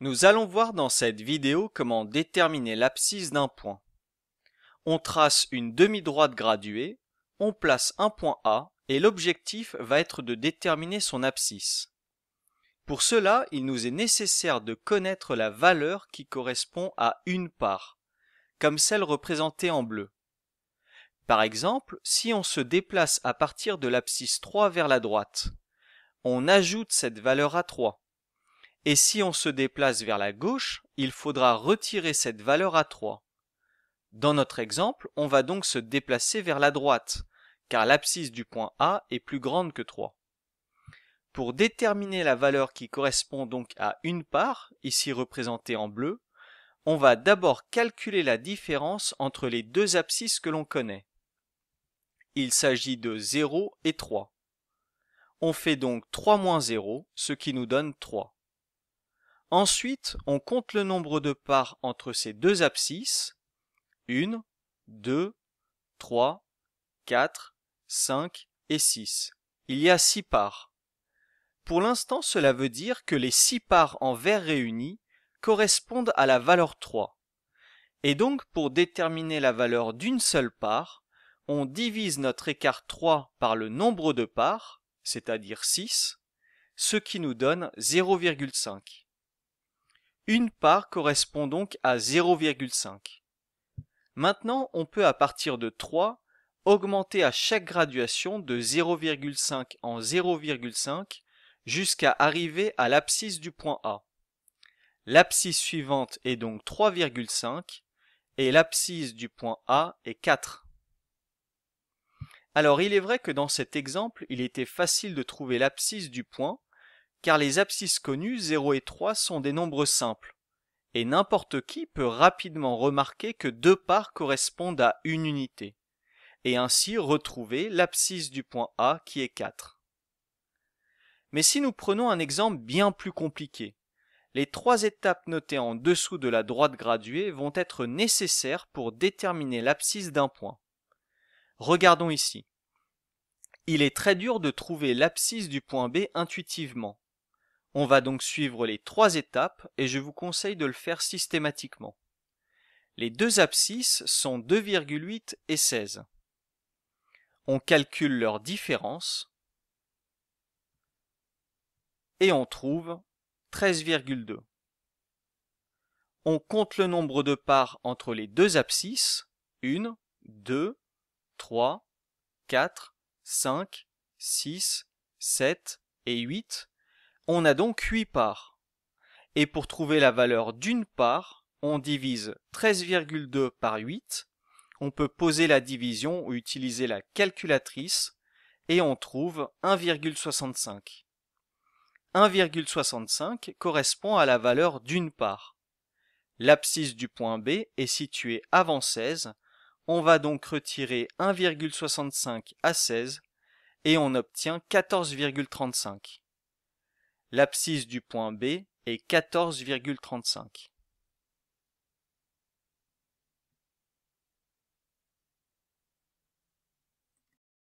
Nous allons voir dans cette vidéo comment déterminer l'abscisse d'un point. On trace une demi-droite graduée, on place un point A et l'objectif va être de déterminer son abscisse. Pour cela, il nous est nécessaire de connaître la valeur qui correspond à une part, comme celle représentée en bleu. Par exemple, si on se déplace à partir de l'abscisse 3 vers la droite, on ajoute cette valeur à 3 et si on se déplace vers la gauche, il faudra retirer cette valeur à 3. Dans notre exemple, on va donc se déplacer vers la droite, car l'abscisse du point A est plus grande que 3. Pour déterminer la valeur qui correspond donc à une part, ici représentée en bleu, on va d'abord calculer la différence entre les deux abscisses que l'on connaît. Il s'agit de 0 et 3. On fait donc 3 moins 0, ce qui nous donne 3. Ensuite, on compte le nombre de parts entre ces deux abscisses. 1, 2, 3, 4, 5 et 6. Il y a 6 parts. Pour l'instant, cela veut dire que les 6 parts en vert réunies correspondent à la valeur 3. Et donc, pour déterminer la valeur d'une seule part, on divise notre écart 3 par le nombre de parts, c'est-à-dire 6, ce qui nous donne 0,5. Une part correspond donc à 0,5. Maintenant, on peut à partir de 3 augmenter à chaque graduation de 0,5 en 0,5 jusqu'à arriver à l'abscisse du point A. L'abscisse suivante est donc 3,5 et l'abscisse du point A est 4. Alors il est vrai que dans cet exemple, il était facile de trouver l'abscisse du point car les abscisses connues 0 et 3 sont des nombres simples, et n'importe qui peut rapidement remarquer que deux parts correspondent à une unité, et ainsi retrouver l'abscisse du point A qui est 4. Mais si nous prenons un exemple bien plus compliqué, les trois étapes notées en dessous de la droite graduée vont être nécessaires pour déterminer l'abscisse d'un point. Regardons ici. Il est très dur de trouver l'abscisse du point B intuitivement, on va donc suivre les trois étapes et je vous conseille de le faire systématiquement. Les deux abscisses sont 2,8 et 16. On calcule leur différence et on trouve 13,2. On compte le nombre de parts entre les deux abscisses 1, 2, 3, 4, 5, 6, 7 et 8 on a donc 8 parts. Et pour trouver la valeur d'une part, on divise 13,2 par 8. On peut poser la division ou utiliser la calculatrice et on trouve 1,65. 1,65 correspond à la valeur d'une part. L'abscisse du point B est située avant 16, on va donc retirer 1,65 à 16 et on obtient 14,35 l'abscisse du point B est 14,35.